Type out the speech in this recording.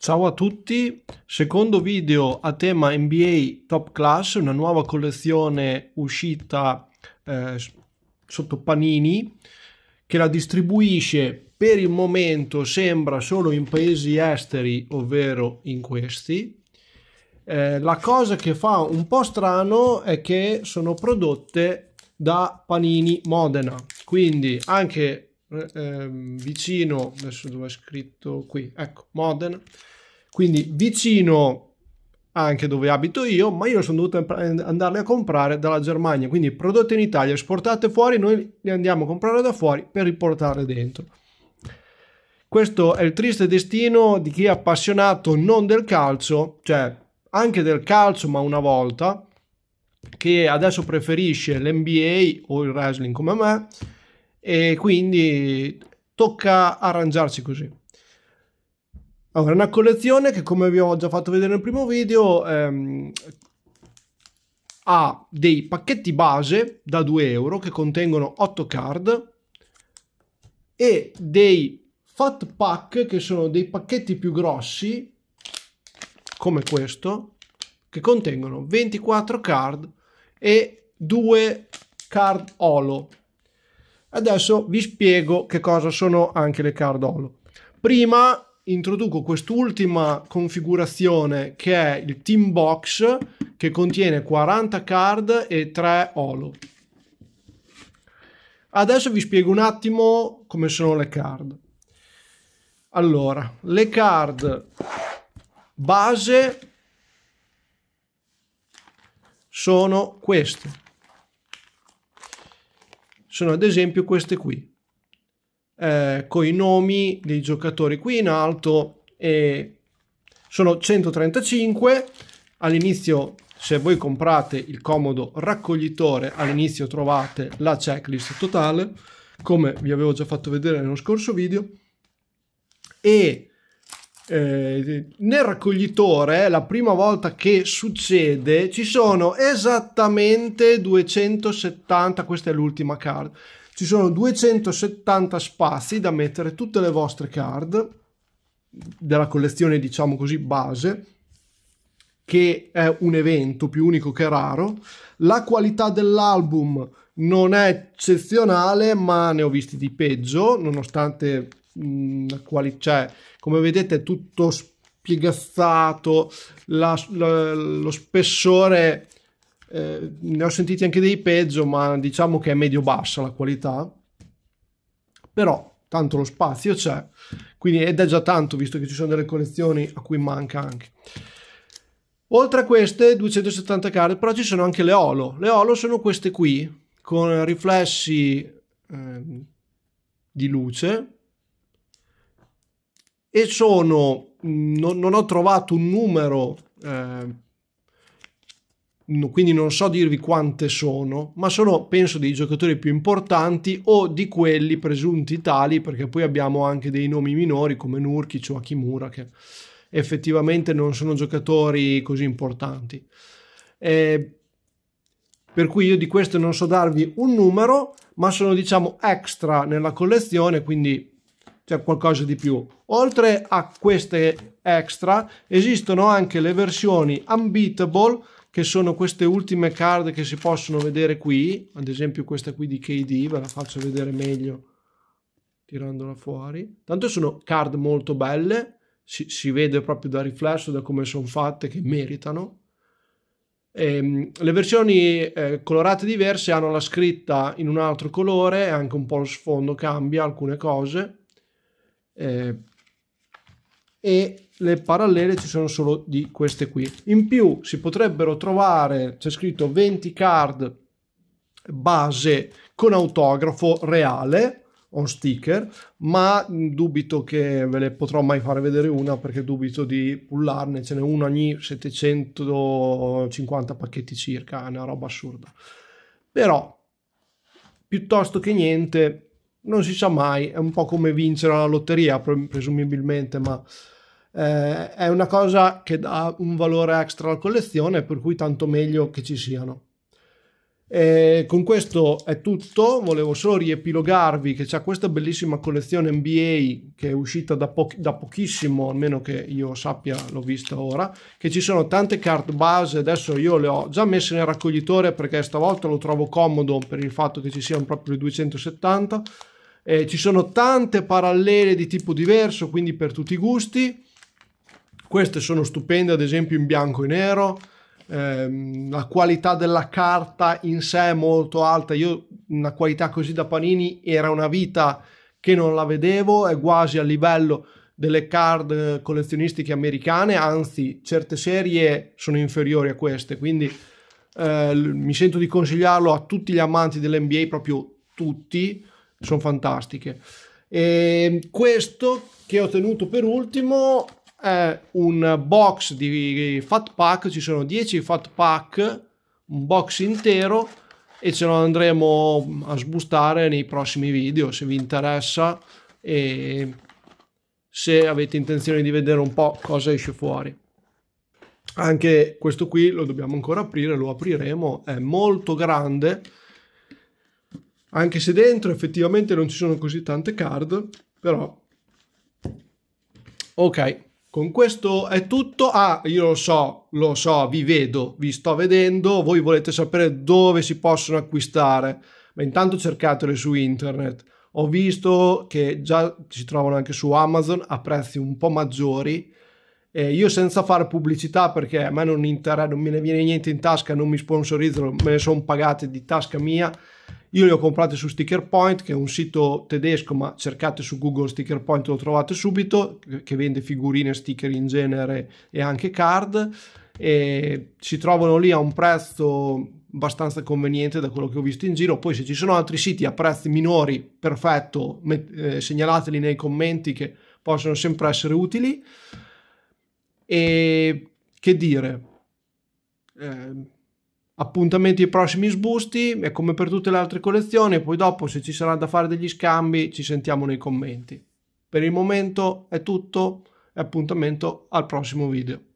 Ciao a tutti, secondo video a tema NBA Top Class, una nuova collezione uscita eh, sotto Panini che la distribuisce per il momento sembra solo in paesi esteri, ovvero in questi. Eh, la cosa che fa un po' strano è che sono prodotte da Panini Modena, quindi anche ehm, vicino, adesso dove è scritto qui, ecco, Modena, quindi vicino anche dove abito io, ma io sono dovuto andarle a comprare dalla Germania, quindi prodotte in Italia, esportate fuori, noi le andiamo a comprare da fuori per riportarle dentro. Questo è il triste destino di chi è appassionato non del calcio, cioè anche del calcio, ma una volta, che adesso preferisce l'NBA o il wrestling come me, e quindi tocca arrangiarci così. Allora, una collezione che come vi ho già fatto vedere nel primo video ehm, ha dei pacchetti base da 2 euro che contengono 8 card e dei fat pack che sono dei pacchetti più grossi come questo che contengono 24 card e 2 card holo Adesso vi spiego che cosa sono anche le card holo. Prima introduco quest'ultima configurazione che è il team box che contiene 40 card e 3 holo. Adesso vi spiego un attimo come sono le card. Allora, le card base sono queste sono ad esempio queste qui, eh, con i nomi dei giocatori qui in alto e sono 135 all'inizio se voi comprate il comodo raccoglitore all'inizio trovate la checklist totale come vi avevo già fatto vedere nello scorso video e eh, nel raccoglitore, la prima volta che succede, ci sono esattamente 270, questa è l'ultima card, ci sono 270 spazi da mettere tutte le vostre card della collezione, diciamo così, base che è un evento più unico che raro. La qualità dell'album non è eccezionale, ma ne ho visti di peggio, nonostante mh, mm, quali, cioè, come vedete è tutto spiegazzato, la, la, lo spessore, eh, ne ho sentiti anche dei peggio, ma diciamo che è medio-bassa la qualità, però tanto lo spazio c'è, quindi ed è già tanto visto che ci sono delle collezioni a cui manca anche. Oltre a queste 270 carte, però ci sono anche le Olo. Le Olo sono queste qui, con riflessi eh, di luce e sono, mm, non, non ho trovato un numero, eh, quindi non so dirvi quante sono, ma sono penso dei giocatori più importanti o di quelli presunti tali, perché poi abbiamo anche dei nomi minori come Nurkic o Akimura che effettivamente non sono giocatori così importanti. Eh, per cui io di questo non so darvi un numero, ma sono diciamo extra nella collezione, quindi c'è qualcosa di più. Oltre a queste extra, esistono anche le versioni unbeatable, che sono queste ultime card che si possono vedere qui, ad esempio questa qui di KD, ve la faccio vedere meglio tirandola fuori. Tanto sono card molto belle, si, si vede proprio da riflesso, da come sono fatte, che meritano. E, ehm, le versioni eh, colorate diverse hanno la scritta in un altro colore, anche un po' lo sfondo cambia alcune cose eh, e le parallele ci sono solo di queste qui. In più si potrebbero trovare, c'è scritto 20 card base con autografo reale on sticker, ma dubito che ve le potrò mai fare vedere una perché dubito di pullarne, ce n'è una ogni 750 pacchetti circa, è una roba assurda. Però piuttosto che niente non si sa mai, è un po' come vincere la lotteria presumibilmente, ma eh, è una cosa che dà un valore extra alla collezione, per cui tanto meglio che ci siano. E con questo è tutto, volevo solo riepilogarvi che c'è questa bellissima collezione NBA che è uscita da, po- da pochissimo, almeno che io sappia, l'ho vista ora, che ci sono tante carte base, adesso io le ho già messe nel raccoglitore perché stavolta lo trovo comodo per il fatto che ci siano proprio le 270 eh, ci sono tante parallele di tipo diverso, quindi per tutti i gusti. Queste sono stupende, ad esempio in bianco e nero. Eh, la qualità della carta in sé è molto alta. Io una qualità così da Panini era una vita che non la vedevo, è quasi a livello delle card collezionistiche americane, anzi certe serie sono inferiori a queste, quindi eh, mi sento di consigliarlo a tutti gli amanti dell'NBA, proprio tutti, sono fantastiche. E questo che ho tenuto per ultimo è un box di fat pack, ci sono 10 fat pack, un box intero e ce lo andremo a sbustare nei prossimi video se vi interessa e se avete intenzione di vedere un po' cosa esce fuori. Anche questo qui lo dobbiamo ancora aprire, lo apriremo, è molto grande anche se dentro effettivamente non ci sono così tante card, però... Ok, con questo è tutto. Ah, io lo so, lo so, vi vedo, vi sto vedendo, voi volete sapere dove si possono acquistare, ma intanto cercatele su internet. Ho visto che già si trovano anche su Amazon a prezzi un po' maggiori. Eh, io senza fare pubblicità perché a me non, interessa non me ne viene niente in tasca, non mi sponsorizzano, me ne sono pagate di tasca mia io le ho comprate su StickerPoint, che è un sito tedesco, ma cercate su Google StickerPoint lo trovate subito, che vende figurine, sticker in genere e anche card. E si trovano lì a un prezzo abbastanza conveniente da quello che ho visto in giro. Poi se ci sono altri siti a prezzi minori, perfetto, met- eh, segnalateli nei commenti che possono sempre essere utili. E che dire? Eh, Appuntamenti ai prossimi sbusti e come per tutte le altre collezioni, poi dopo se ci sarà da fare degli scambi ci sentiamo nei commenti. Per il momento è tutto e appuntamento al prossimo video.